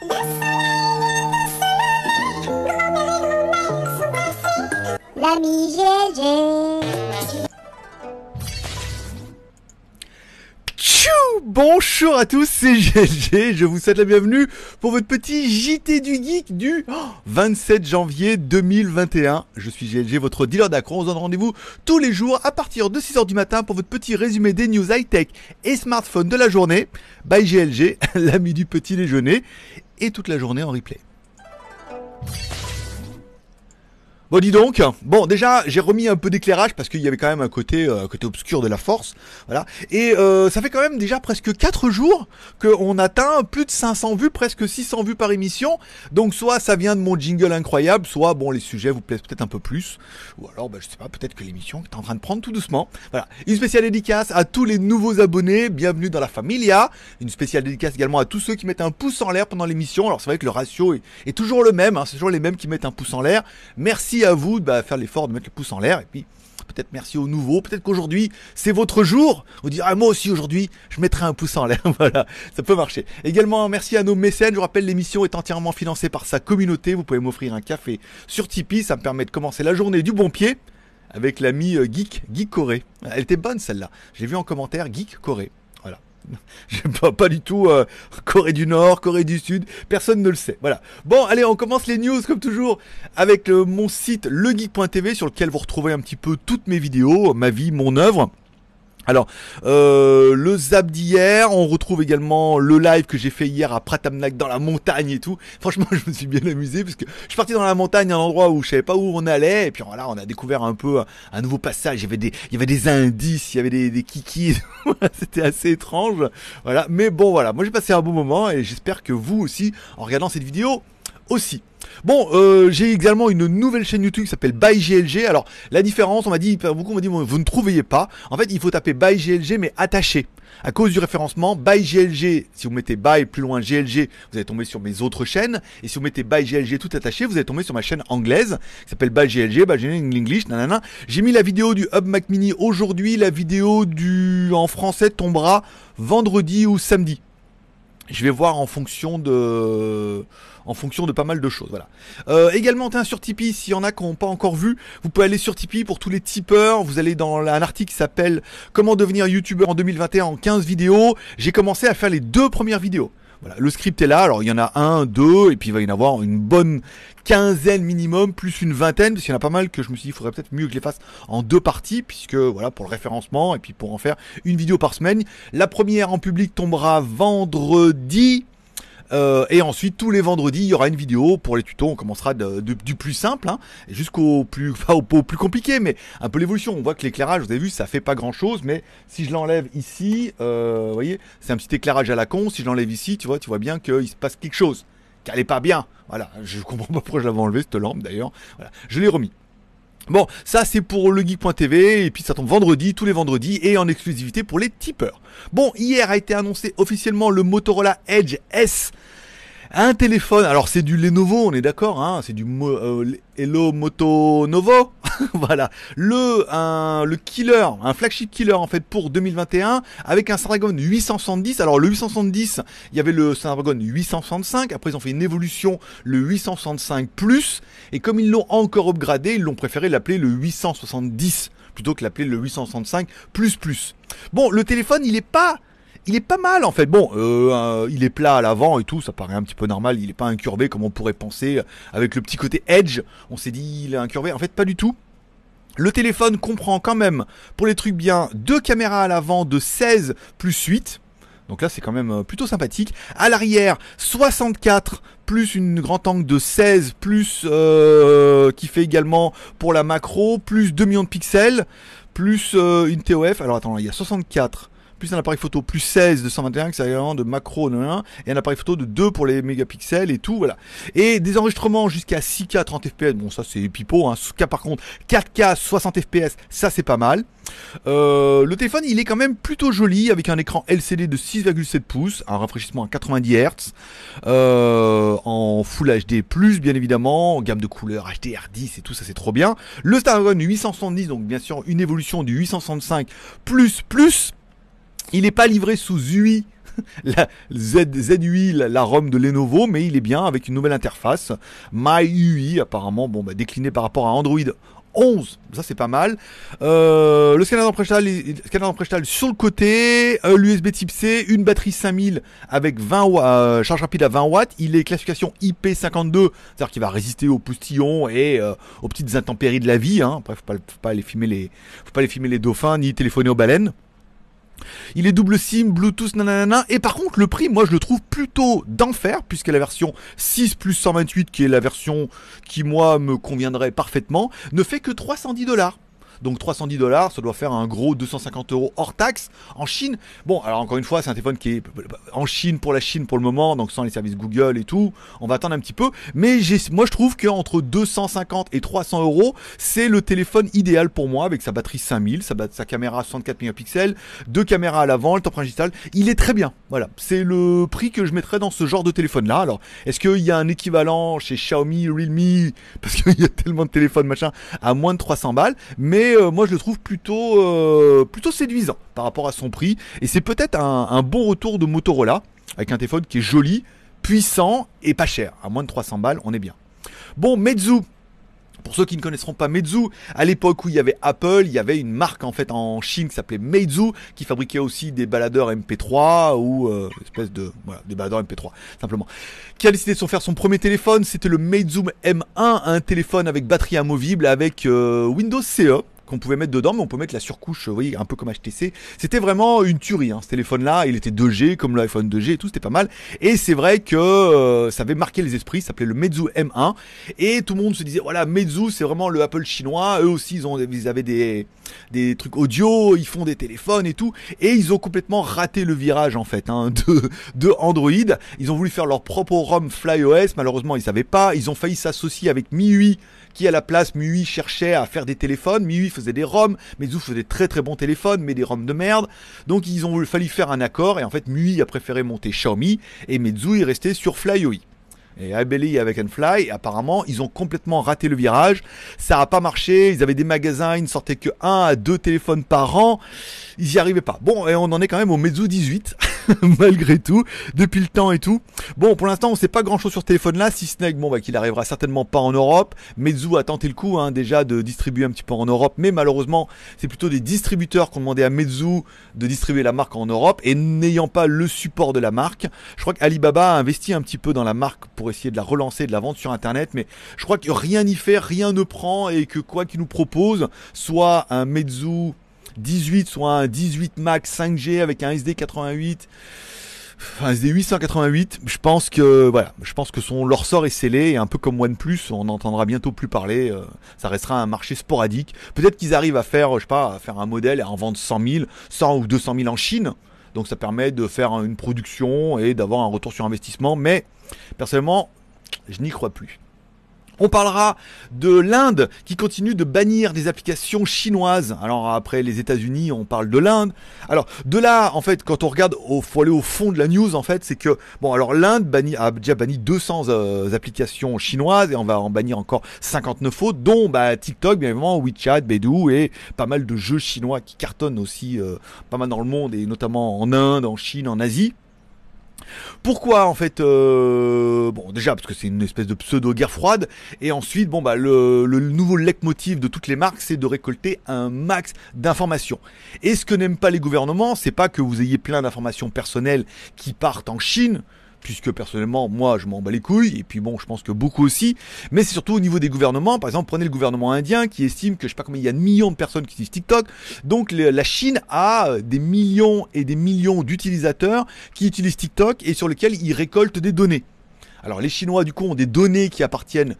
L'ami Bonjour à tous, c'est GLG, je vous souhaite la bienvenue pour votre petit JT du Geek du 27 janvier 2021. Je suis GLG, votre dealer d'accro, on vous donne rendez-vous tous les jours à partir de 6h du matin pour votre petit résumé des news high-tech et smartphones de la journée. Bye GLG, l'ami du petit déjeuner et toute la journée en replay. Bon, dis donc. Bon, déjà, j'ai remis un peu d'éclairage parce qu'il y avait quand même un côté, euh, obscur de la force. Voilà. Et euh, ça fait quand même déjà presque 4 jours qu'on atteint plus de 500 vues, presque 600 vues par émission. Donc, soit ça vient de mon jingle incroyable, soit, bon, les sujets vous plaisent peut-être un peu plus. Ou alors, ben, je sais pas, peut-être que l'émission est en train de prendre tout doucement. Voilà. Une spéciale dédicace à tous les nouveaux abonnés. Bienvenue dans la familia. Une spéciale dédicace également à tous ceux qui mettent un pouce en l'air pendant l'émission. Alors, c'est vrai que le ratio est, toujours le même. Hein. c'est toujours les mêmes qui mettent un pouce en l'air. Merci à vous de bah, faire l'effort de mettre le pouce en l'air et puis peut-être merci aux nouveaux, peut-être qu'aujourd'hui c'est votre jour. Vous direz ah, moi aussi aujourd'hui je mettrai un pouce en l'air, voilà, ça peut marcher. Également merci à nos mécènes, je vous rappelle l'émission est entièrement financée par sa communauté, vous pouvez m'offrir un café sur Tipeee, ça me permet de commencer la journée du bon pied avec l'ami euh, Geek, Geek Corée. Elle était bonne celle-là, j'ai vu en commentaire Geek Corée. pas, pas du tout euh, Corée du Nord, Corée du Sud, personne ne le sait. Voilà. Bon, allez, on commence les news comme toujours avec mon site legeek.tv sur lequel vous retrouvez un petit peu toutes mes vidéos, ma vie, mon œuvre. Alors, euh, le zap d'hier, on retrouve également le live que j'ai fait hier à Pratamnak dans la montagne et tout. Franchement, je me suis bien amusé parce que je suis parti dans la montagne, un endroit où je savais pas où on allait. Et puis voilà, on a découvert un peu un nouveau passage. Il y avait des, il y avait des indices, il y avait des, des kikis. C'était assez étrange. Voilà. Mais bon, voilà. Moi, j'ai passé un bon moment et j'espère que vous aussi, en regardant cette vidéo, aussi. Bon, euh, j'ai également une nouvelle chaîne YouTube qui s'appelle ByGLG. Alors, la différence, on m'a dit, beaucoup m'ont dit, vous ne trouvez pas. En fait, il faut taper ByGLG, mais attaché. À cause du référencement, ByGLG, si vous mettez By plus loin GLG, vous allez tomber sur mes autres chaînes. Et si vous mettez ByGLG, tout attaché, vous allez tomber sur ma chaîne anglaise qui s'appelle ByGLG, Bye English, nanana. J'ai mis la vidéo du Hub Mac Mini aujourd'hui, la vidéo du en français tombera vendredi ou samedi. Je vais voir en fonction de en fonction de pas mal de choses. Voilà. Euh, également, tiens sur Tipeee, s'il y en a qui n'ont pas encore vu, vous pouvez aller sur Tipeee pour tous les tipeurs. Vous allez dans un article qui s'appelle Comment devenir youtubeur en 2021 en 15 vidéos. J'ai commencé à faire les deux premières vidéos. Voilà, le script est là, alors il y en a un, deux, et puis il va y en avoir une bonne quinzaine minimum, plus une vingtaine, parce qu'il y en a pas mal que je me suis dit, il faudrait peut-être mieux que je les fasse en deux parties, puisque voilà, pour le référencement, et puis pour en faire une vidéo par semaine. La première en public tombera vendredi, euh, et ensuite, tous les vendredis, il y aura une vidéo pour les tutos. On commencera du plus simple hein, jusqu'au plus, au, plus compliqué, mais un peu l'évolution. On voit que l'éclairage, vous avez vu, ça fait pas grand chose, mais si je l'enlève ici, euh, vous voyez, c'est un petit éclairage à la con. Si je l'enlève ici, tu vois, tu vois bien qu'il se passe quelque chose. Qu'elle est pas bien. Voilà, je comprends pas pourquoi je l'avais enlevé cette lampe d'ailleurs. Voilà, je l'ai remis. Bon, ça c'est pour le geek.tv et puis ça tombe vendredi, tous les vendredis et en exclusivité pour les tipeurs. Bon, hier a été annoncé officiellement le Motorola Edge S. Un téléphone, alors c'est du Lenovo, on est d'accord, hein, c'est du euh, Hello Moto Novo, voilà. Le, un, le killer, un flagship killer en fait pour 2021 avec un Snapdragon 870. Alors le 870, il y avait le Snapdragon 865. Après ils ont fait une évolution, le 865 Plus. Et comme ils l'ont encore upgradé, ils l'ont préféré l'appeler le 870 plutôt que l'appeler le 865 plus plus. Bon, le téléphone, il est pas il est pas mal en fait. Bon, euh, il est plat à l'avant et tout, ça paraît un petit peu normal. Il est pas incurvé comme on pourrait penser avec le petit côté edge. On s'est dit il est incurvé. En fait, pas du tout. Le téléphone comprend quand même, pour les trucs bien, deux caméras à l'avant de 16 plus 8. Donc là, c'est quand même euh, plutôt sympathique. À l'arrière, 64 plus une grande angle de 16 plus euh, qui fait également pour la macro plus 2 millions de pixels plus euh, une TOF. Alors attends, il y a 64 plus un appareil photo plus 16 de 121 que vraiment de macro et un appareil photo de 2 pour les mégapixels et tout voilà. Et des enregistrements jusqu'à 6K 30 fps, bon ça c'est pipeau hein. par contre 4K 60 fps, ça c'est pas mal. Euh, le téléphone il est quand même plutôt joli avec un écran LCD de 6,7 pouces, un rafraîchissement à 90 Hz, euh, en Full HD+, bien évidemment, gamme de couleurs HDR10 et tout ça c'est trop bien. Le Snapdragon 870 donc bien sûr une évolution du 865 plus plus il n'est pas livré sous UI, la Z, ZUI, la, Rome ROM de Lenovo, mais il est bien avec une nouvelle interface. MyUI, apparemment, bon, bah, décliné par rapport à Android 11. Ça, c'est pas mal. Euh, le scanner d'emprechtal sur le côté. Euh, L'USB type C. Une batterie 5000 avec 20 euh, charge rapide à 20 watts. Il est classification IP52. C'est-à-dire qu'il va résister aux poustillons et euh, aux petites intempéries de la vie. Hein. Bref, faut pas, faut pas aller filmer les, faut pas les filmer les dauphins ni téléphoner aux baleines. Il est double SIM, Bluetooth, nanana. Et par contre, le prix, moi, je le trouve plutôt d'enfer, puisque la version 6 plus 128, qui est la version qui, moi, me conviendrait parfaitement, ne fait que 310 dollars. Donc 310 dollars, ça doit faire un gros 250 euros hors taxe en Chine. Bon, alors encore une fois, c'est un téléphone qui est en Chine pour la Chine pour le moment, donc sans les services Google et tout. On va attendre un petit peu. Mais moi, je trouve qu'entre 250 et 300 euros, c'est le téléphone idéal pour moi avec sa batterie 5000, sa, caméra 64 mégapixels, deux caméras à l'avant, le temps digital. Il est très bien. Voilà, c'est le prix que je mettrais dans ce genre de téléphone-là. Alors, est-ce qu'il y a un équivalent chez Xiaomi, Realme, parce qu'il y a tellement de téléphones machin à moins de 300 balles, mais euh, moi je le trouve euh, plutôt, séduisant par rapport à son prix. Et c'est peut-être un, bon retour de Motorola, avec un téléphone qui est joli, puissant et pas cher. À moins de 300 balles, on est bien. Bon, Meizu. Pour ceux qui ne connaîtront pas Meizu, à l'époque où il y avait Apple, il y avait une marque en fait en Chine qui s'appelait Meizu, qui fabriquait aussi des baladeurs MP3 ou euh, espèce de des baladeurs MP3 simplement. Qui a décidé de se faire son premier téléphone, c'était le Meizu M1, un téléphone avec batterie amovible avec Windows CE qu'on pouvait mettre dedans, mais on peut mettre la surcouche, euh, vous un peu comme HTC. C'était vraiment une tuerie, hein, ce téléphone-là. Il était 2G, comme l'iPhone 2G tout, c'était pas mal. Et c'est vrai que euh, ça avait marqué les esprits, ça s'appelait le Meizu M1. Et tout le monde se disait, voilà, Meizu, c'est vraiment le Apple chinois. Eux aussi, ils, ont, ils avaient des, des trucs audio, ils font des téléphones et tout. Et ils ont complètement raté le virage, en fait, hein, de, de Android. Ils ont voulu faire leur propre ROM FlyOS. Malheureusement, ils savaient pas. Ils ont failli s'associer avec MIUI, qui à la place, MIUI cherchait à faire des téléphones. MIUI faisait des ROM, Meizu faisait très très bons téléphones, mais des ROM de merde. Donc ils ont fallu faire un accord et en fait Mui a préféré monter Xiaomi et Meizu est resté sur Flyoy et Abelie avec Enfly. Apparemment, ils ont complètement raté le virage. Ça n'a pas marché. Ils avaient des magasins, ils ne sortaient que un à deux téléphones par an. Ils n'y arrivaient pas. Bon, et on en est quand même au Mezzo 18 malgré tout, depuis le temps et tout. Bon, pour l'instant, on ne sait pas grand-chose sur ce téléphone-là, si Snake, bon, bah, qu'il arrivera certainement pas en Europe. Meizu a tenté le coup hein, déjà de distribuer un petit peu en Europe, mais malheureusement, c'est plutôt des distributeurs qui ont demandé à Meizu de distribuer la marque en Europe, et n'ayant pas le support de la marque, je crois qu'Alibaba a investi un petit peu dans la marque pour essayer de la relancer, de la vendre sur Internet. Mais je crois que rien n'y fait, rien ne prend et que quoi qu'ils nous proposent, soit un Meizu 18, soit un 18 Max 5G avec un SD88. Enfin, SD888, je pense que voilà, je pense que son leur sort est scellé et un peu comme OnePlus, on n'entendra bientôt plus parler. Euh, ça restera un marché sporadique. Peut-être qu'ils arrivent à faire, je sais pas, à faire un modèle et à en vendre 100 000, 100 ou 200 000 en Chine. Donc ça permet de faire une production et d'avoir un retour sur investissement. Mais personnellement, je n'y crois plus. On parlera de l'Inde qui continue de bannir des applications chinoises. Alors après les États-Unis, on parle de l'Inde. Alors de là, en fait, quand on regarde, il faut aller au fond de la news. En fait, c'est que bon, alors l'Inde a déjà banni 200 euh, applications chinoises et on va en bannir encore 59 autres, dont bah, TikTok, bien évidemment, WeChat, Beidou et pas mal de jeux chinois qui cartonnent aussi euh, pas mal dans le monde et notamment en Inde, en Chine, en Asie. Pourquoi en fait euh, Bon déjà parce que c'est une espèce de pseudo-guerre froide, et ensuite bon bah le, nouveau leitmotiv de toutes les marques c'est de récolter un max d'informations. Et ce que n'aiment pas les gouvernements, c'est pas que vous ayez plein d'informations personnelles qui partent en Chine, puisque personnellement, moi, je m'en bats les couilles, et puis bon, je pense que beaucoup aussi, mais c'est surtout au niveau des gouvernements, par exemple, prenez le gouvernement indien, qui estime que, je sais pas combien, il y a de millions de personnes qui utilisent TikTok, donc la Chine a euh, des millions et des millions d'utilisateurs qui utilisent TikTok et sur lesquels ils récoltent des données. Alors les Chinois du coup ont des données qui appartiennent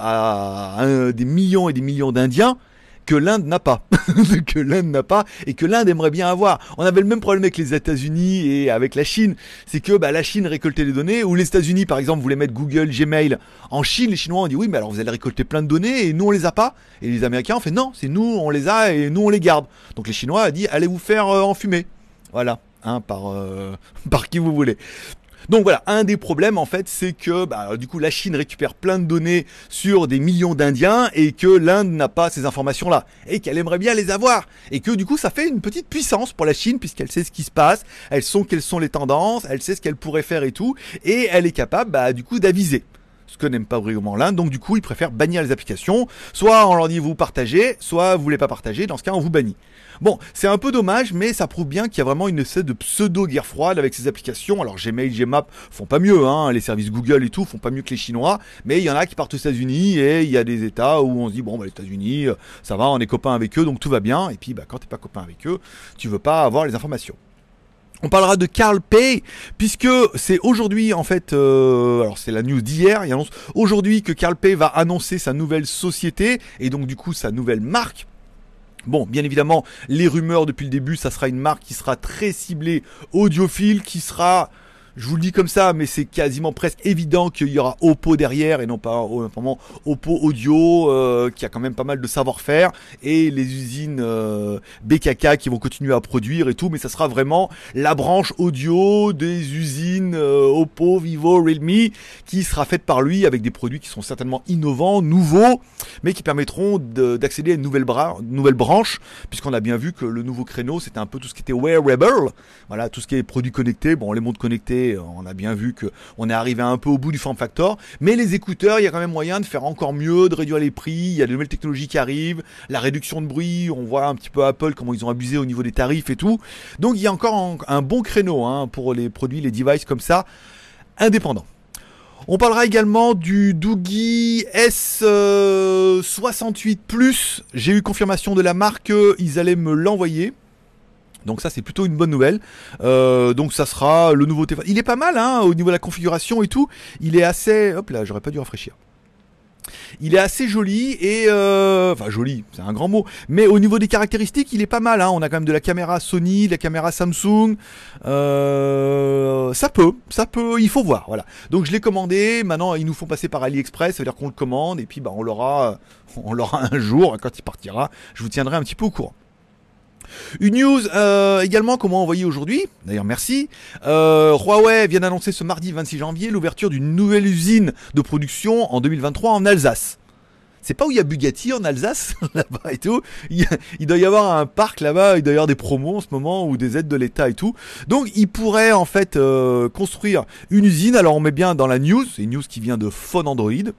à des millions et des millions d'Indiens, que l'Inde n'a pas, que l'Inde n'a pas et que l'Inde aimerait bien avoir. On avait le même problème avec les États-Unis et avec la Chine, c'est que bah, la Chine récoltait les données ou les États-Unis par exemple voulaient mettre Google, Gmail en Chine, les Chinois ont dit oui mais alors vous allez récolter plein de données et nous on les a pas et les Américains ont fait non, c'est nous on les a et nous on les garde. Donc les Chinois ont dit allez vous faire euh, enfumer. Voilà, hein, par euh, par qui vous voulez. Donc voilà, un des problèmes en fait, c'est que bah, du coup la Chine récupère plein de données sur des millions d'Indiens et que l'Inde n'a pas ces informations-là et qu'elle aimerait bien les avoir et que du coup ça fait une petite puissance pour la Chine puisqu'elle sait ce qui se passe, elle sait quelles sont les tendances, elle sait ce qu'elle pourrait faire et tout et elle est capable bah, du coup d'aviser ce que n'aime pas vraiment l'Inde, donc du coup ils préfèrent bannir les applications, soit on leur dit vous partagez, soit vous voulez pas partager, dans ce cas on vous bannit. Bon, c'est un peu dommage, mais ça prouve bien qu'il y a vraiment une espèce de pseudo-guerre froide avec ces applications. Alors Gmail, Gmap font pas mieux, hein, les services Google et tout font pas mieux que les Chinois, mais il y en a qui partent aux États-Unis et il y a des États où on se dit, bon, bah, les États-Unis, euh, ça va, on est copains avec eux, donc tout va bien. Et puis, bah, quand t'es pas copain avec eux, tu veux pas avoir les informations. On parlera de Carl Pay, puisque c'est aujourd'hui, en fait, euh, alors c'est la news d'hier, il annonce aujourd'hui que Carl Pay va annoncer sa nouvelle société, et donc du coup sa nouvelle marque, Bon, bien évidemment, les rumeurs depuis le début, ça sera une marque qui sera très ciblée audiophile, qui sera je vous le dis comme ça, mais c'est quasiment presque évident qu'il y aura Oppo derrière et non pas vraiment Oppo Audio euh, qui a quand même pas mal de savoir-faire et les usines euh, BKK qui vont continuer à produire et tout, mais ça sera vraiment la branche audio des usines euh, Oppo, Vivo, Realme qui sera faite par lui avec des produits qui sont certainement innovants, nouveaux, mais qui permettront d'accéder à une nouvelle, nouvelle branche puisqu'on a bien vu que le nouveau créneau c'était un peu tout ce qui était wearable, voilà tout ce qui est produits connectés, bon les montres connectées on a bien vu que on est arrivé un peu au bout du form factor, mais les écouteurs, il y a quand même moyen de faire encore mieux, de réduire les prix. Il y a de nouvelles technologies qui arrivent, la réduction de bruit. On voit un petit peu Apple comment ils ont abusé au niveau des tarifs et tout. Donc il y a encore un, bon créneau hein, pour les produits, les devices comme ça indépendants. On parlera également du Doogie S68 euh, Plus. J'ai eu confirmation de la marque, euh, ils allaient me l'envoyer. Donc ça c'est plutôt une bonne nouvelle. Euh, donc ça sera le nouveau téléphone. Il est pas mal hein, au niveau de la configuration et tout. Il est assez. Hop là, j'aurais pas dû rafraîchir. Il est assez joli et euh, enfin joli, c'est un grand mot. Mais au niveau des caractéristiques, il est pas mal. Hein. On a quand même de la caméra Sony, de la caméra Samsung. Euh, ça peut, ça peut. Il faut voir, voilà. Donc je l'ai commandé. Maintenant, ils nous font passer par AliExpress, ça veut dire qu'on le commande et puis bah on l'aura, on l'aura un jour quand il partira. Je vous tiendrai un petit peu au courant. Une news euh, également qu'on m'a envoyée aujourd'hui, d'ailleurs merci. Euh, Huawei vient d'annoncer ce mardi 26 janvier l'ouverture d'une nouvelle usine de production en 2023 en Alsace. C'est pas où il y a Bugatti en Alsace, là-bas et tout. Il, doit y avoir un parc là-bas, il doit y avoir des promos en ce moment ou des aides de l'État et tout. Donc il pourrait en fait euh, construire une usine. Alors on met bien dans la news, c'est une news qui vient de Phone Android.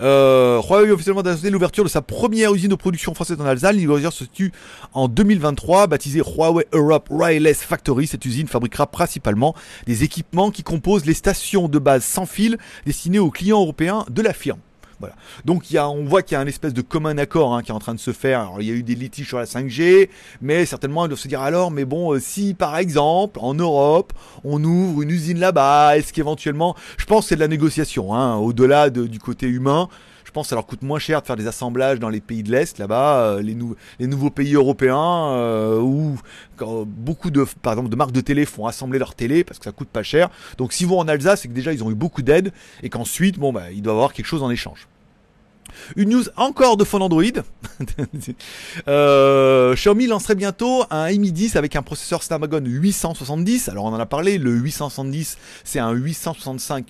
Euh, Huawei a officiellement annoncé l'ouverture de sa première usine de production française en Alsace. L'ouverture se situe en 2023, baptisée Huawei Europe Wireless Factory. Cette usine fabriquera principalement des équipements qui composent les stations de base sans fil destinées aux clients européens de la firme. Donc on voit qu'il y a un espèce de commun accord hein, qui est en train de se faire. Alors, il y a eu des litiges sur la 5G, mais certainement ils doivent se dire alors, mais bon, euh, si par exemple en Europe on ouvre une usine là-bas, est-ce qu'éventuellement, je pense c'est de la négociation, hein, au-delà du côté humain, je pense que ça leur coûte moins cher de faire des assemblages dans les pays de l'Est, là-bas, euh, les, nouveaux pays européens, euh, où beaucoup de, par exemple, de marques de télé font assembler leur télé parce que ça coûte pas cher. Donc s'ils vont en Alsace, c'est que déjà ils ont eu beaucoup d'aide et qu'ensuite, bon, bah, ils doivent avoir quelque chose en échange. Une news encore de phone Android. Euh, Xiaomi lancerait bientôt un Mi 10 avec un processeur Snapdragon 870. Alors on en a parlé, le 870 c'est un 865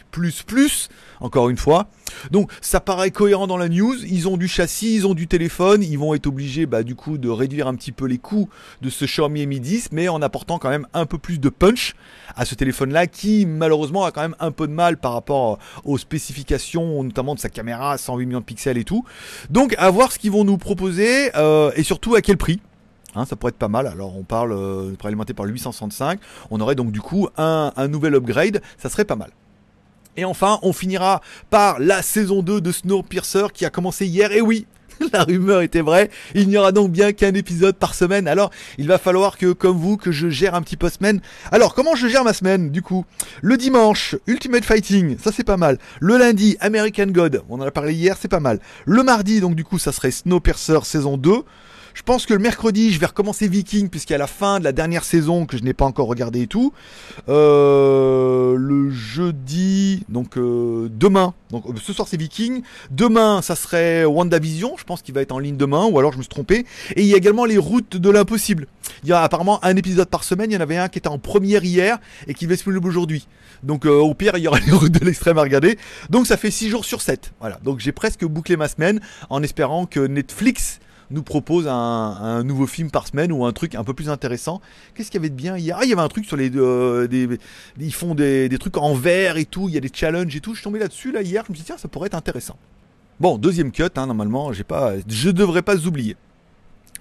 encore une fois. Donc ça paraît cohérent dans la news, ils ont du châssis, ils ont du téléphone, ils vont être obligés bah, du coup de réduire un petit peu les coûts de ce Xiaomi Mi 10, mais en apportant quand même un peu plus de punch à ce téléphone-là qui malheureusement a quand même un peu de mal par rapport euh, aux spécifications, notamment de sa caméra, 108 millions de pixels et tout. Donc à voir ce qu'ils vont nous proposer euh, et surtout à quel prix. Hein, ça pourrait être pas mal. Alors on parle euh, alimenté par le 865. On aurait donc du coup un nouvel upgrade. Ça serait pas mal. Et enfin, on finira par la saison 2 de Snowpiercer qui a commencé hier. Et oui, la rumeur était vraie. Il n'y aura donc bien qu'un épisode par semaine. Alors, il va falloir que, comme vous, que je gère un petit peu semaine. Alors, comment je gère ma semaine, du coup Le dimanche, Ultimate Fighting, ça c'est pas mal. Le lundi, American God, on en a parlé hier, c'est pas mal. Le mardi, donc du coup, ça serait Snowpiercer saison 2. Je pense que le mercredi, je vais recommencer Viking, puisqu'il y a la fin de la dernière saison que je n'ai pas encore regardé et tout. Euh, le jeudi, donc euh, demain, donc euh, ce soir c'est Viking. Demain, ça serait WandaVision, je pense qu'il va être en ligne demain, ou alors je me suis trompé. Et il y a également les routes de l'impossible. Il y a apparemment un épisode par semaine, il y en avait un qui était en première hier et qui va se publier aujourd'hui. Donc au pire, il y aura les routes de l'extrême à regarder. Donc ça fait 6 jours sur 7. Voilà, donc j'ai presque bouclé ma semaine en espérant que Netflix nous propose un, nouveau film par semaine ou un truc un peu plus intéressant. Qu'est-ce qu'il y avait de bien hier Ah, il y avait un truc sur les. Euh, ils font des, trucs en verre et tout, il y a des challenges et tout. Je suis tombé là-dessus là hier, je me suis dit, tiens, ça pourrait être intéressant. Bon, deuxième cut, hein, normalement, j'ai pas, je devrais pas oublier.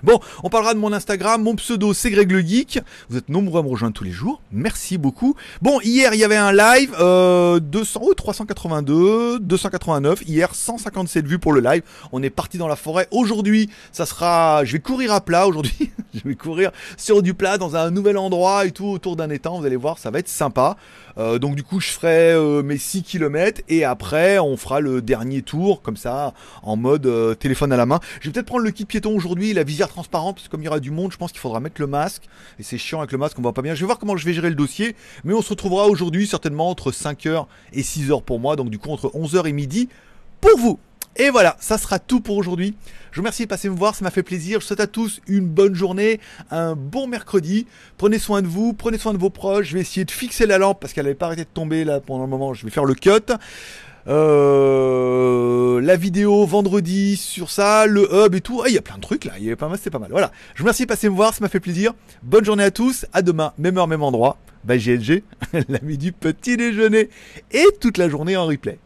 Bon, on parlera de mon Instagram, mon pseudo c'est Greg le Geek. Vous êtes nombreux à me rejoindre tous les jours, merci beaucoup. Bon, hier il y avait un live, 200, 382, 289, hier 157 vues pour le live. On est parti dans la forêt. Aujourd'hui, ça sera, je vais courir à plat aujourd'hui, je vais courir sur du plat dans un nouvel endroit et tout autour d'un étang. Vous allez voir, ça va être sympa. Euh, donc du coup, je ferai euh, mes 6 km et après on fera le dernier tour comme ça en mode euh, téléphone à la main. Je vais peut-être prendre le kit piéton aujourd'hui, la visière transparent parce comme il y aura du monde, je pense qu'il faudra mettre le masque. Et c'est chiant avec le masque, on voit pas bien. Je vais voir comment je vais gérer le dossier. Mais on se retrouvera aujourd'hui certainement entre 5h et 6h pour moi. Donc du coup entre 11h et midi pour vous. Et voilà, ça sera tout pour aujourd'hui. Je vous remercie de passer me voir, ça m'a fait plaisir. Je souhaite à tous une bonne journée, un bon mercredi. Prenez soin de vous, prenez soin de vos proches. Je vais essayer de fixer la lampe parce qu'elle n'avait pas arrêté de tomber là pendant le moment. Je vais faire le cut. Euh, la vidéo vendredi sur ça, le hub et tout. Ah, il y a plein de trucs là, il y avait pas mal, c'est pas mal. Voilà. Je vous remercie de passer me voir, ça m'a fait plaisir. Bonne journée à tous, à demain, même heure, même endroit. Bye bah, GLG, l'ami du petit déjeuner et toute la journée en replay.